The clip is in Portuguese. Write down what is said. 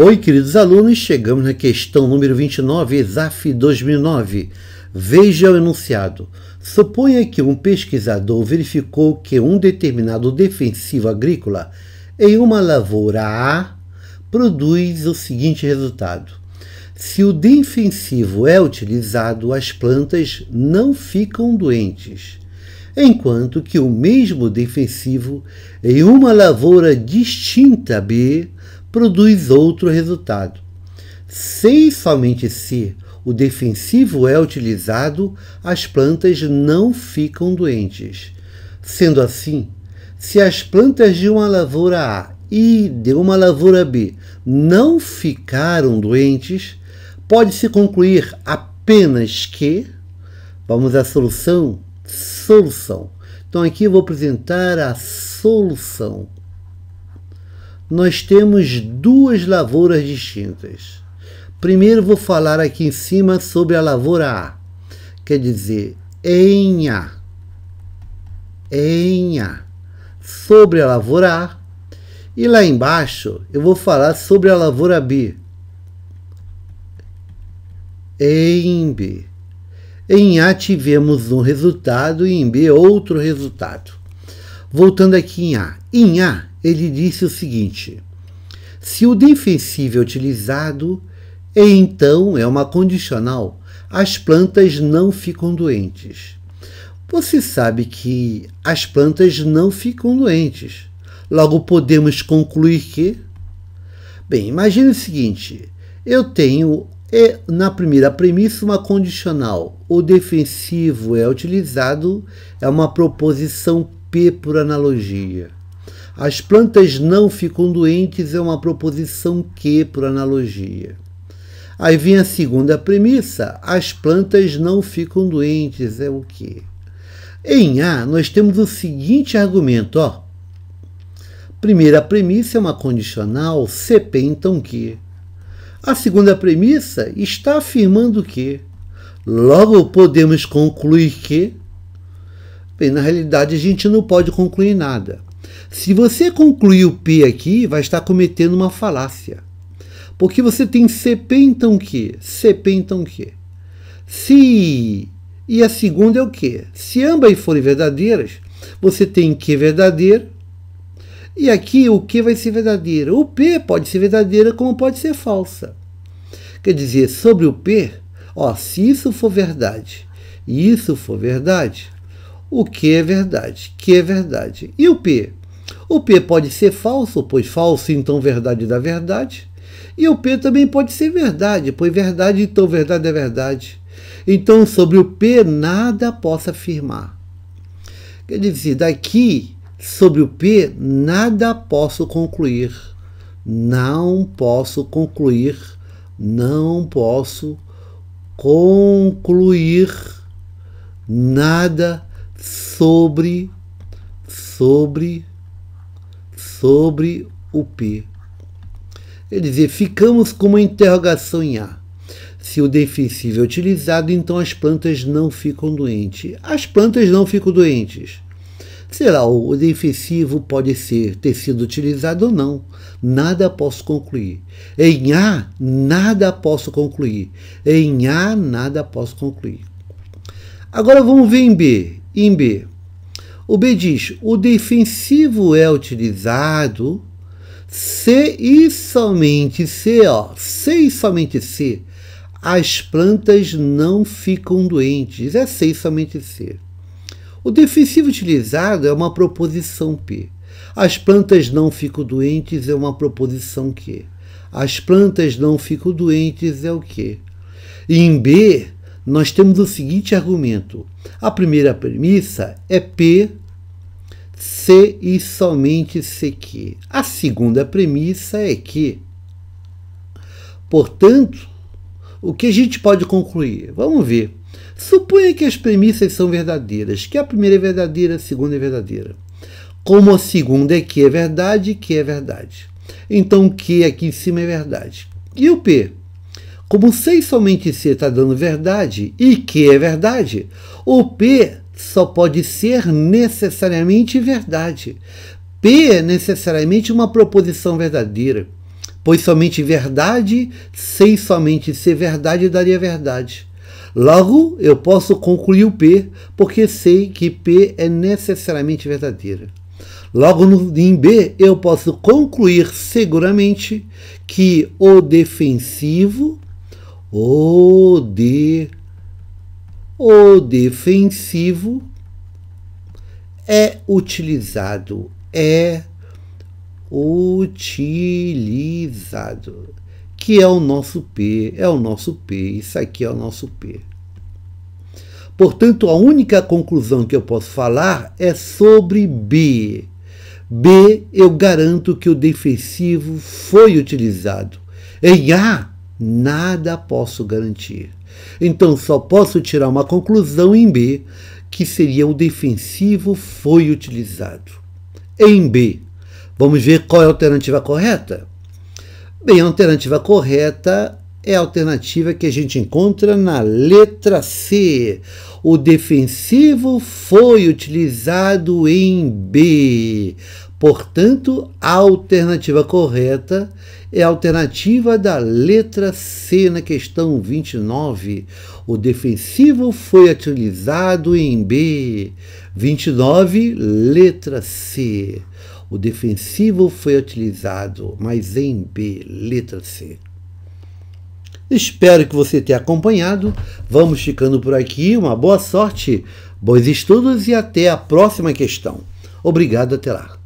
Oi, queridos alunos, chegamos na questão número 29, ESAF 2009. Veja o enunciado. Suponha que um pesquisador verificou que um determinado defensivo agrícola em uma lavoura A produz o seguinte resultado. Se o defensivo é utilizado, as plantas não ficam doentes, enquanto que o mesmo defensivo em uma lavoura distinta B produz outro resultado. Se somente se o defensivo é utilizado, as plantas não ficam doentes. Sendo assim, se as plantas de uma lavoura A e de uma lavoura B não ficaram doentes, pode-se concluir apenas que. Vamos à solução? Solução. Então aqui eu vou apresentar a solução nós temos duas lavouras distintas. Primeiro vou falar aqui em cima sobre a lavoura A, quer dizer, em A. Em A. Sobre a lavoura A. E lá embaixo eu vou falar sobre a lavoura B. Em B. Em A tivemos um resultado e em B outro resultado. Voltando aqui em A. Em A, ele disse o seguinte: se o defensivo é utilizado, é então é uma condicional, as plantas não ficam doentes. Você sabe que as plantas não ficam doentes. Logo podemos concluir que. Bem, imagine o seguinte: eu tenho é, na primeira premissa uma condicional. O defensivo é utilizado, é uma proposição P por analogia. As plantas não ficam doentes é uma proposição que por analogia. Aí vem a segunda premissa: as plantas não ficam doentes é o que? Em A, nós temos o seguinte argumento, ó. Primeira premissa é uma condicional, CP então que. A segunda premissa está afirmando que. Logo podemos concluir que Bem, na realidade a gente não pode concluir nada. Se você concluir o P aqui, vai estar cometendo uma falácia. Porque você tem CP então que, CP então o então Se e a segunda é o que, Se ambas forem verdadeiras, você tem Q verdadeiro. E aqui o que vai ser verdadeiro. O P pode ser verdadeira como pode ser falsa. Quer dizer, sobre o P, ó, se isso for verdade e isso for verdade, o que é verdade, que é verdade. E o P? O P pode ser falso, pois falso então verdade da verdade. E o P também pode ser verdade, pois verdade então verdade é verdade. Então sobre o P nada posso afirmar. Quer dizer, daqui sobre o P nada posso concluir. Não posso concluir, não posso concluir nada sobre, sobre, sobre o P. Quer dizer, ficamos com uma interrogação em A. Se o defensivo é utilizado, então as plantas não ficam doentes. As plantas não ficam doentes. Será o defensivo pode ser ter sido utilizado ou não? Nada posso concluir. Em A, nada posso concluir. Em A, nada posso concluir. Agora vamos ver em B. Em B, o B diz: o defensivo é utilizado se e somente se, ó, se e somente se, as plantas não ficam doentes. É se e somente se. O defensivo utilizado é uma proposição P. As plantas não ficam doentes é uma proposição Q. As plantas não ficam doentes é o que? Em B, nós temos o seguinte argumento. A primeira premissa é P c e somente CQ. que. A segunda premissa é que. Portanto, o que a gente pode concluir? Vamos ver. Suponha que as premissas são verdadeiras, que a primeira é verdadeira, a segunda é verdadeira. Como a segunda é que é verdade, que é verdade. Então, o que aqui em cima é verdade. E o P? Como sei somente C está dando verdade e que é verdade, o P só pode ser necessariamente verdade. P é necessariamente uma proposição verdadeira, pois somente verdade, sem somente ser verdade, daria verdade. Logo, eu posso concluir o P, porque sei que P é necessariamente verdadeira. Logo, no, em B, eu posso concluir seguramente que o defensivo o de o defensivo é utilizado, é utilizado, que é o nosso P, é o nosso P, isso aqui é o nosso P. Portanto, a única conclusão que eu posso falar é sobre B. B, eu garanto que o defensivo foi utilizado. Em A, Nada posso garantir. Então só posso tirar uma conclusão em B, que seria o defensivo foi utilizado. Em B, vamos ver qual é a alternativa correta? Bem, a alternativa correta é a alternativa que a gente encontra na letra C. O defensivo foi utilizado em B. Portanto, a alternativa correta é a alternativa da letra C na questão 29. O defensivo foi utilizado em B. 29, letra C. O defensivo foi utilizado, mas em B, letra C. Espero que você tenha acompanhado. Vamos ficando por aqui. Uma boa sorte, bons estudos e até a próxima questão. Obrigado, até lá.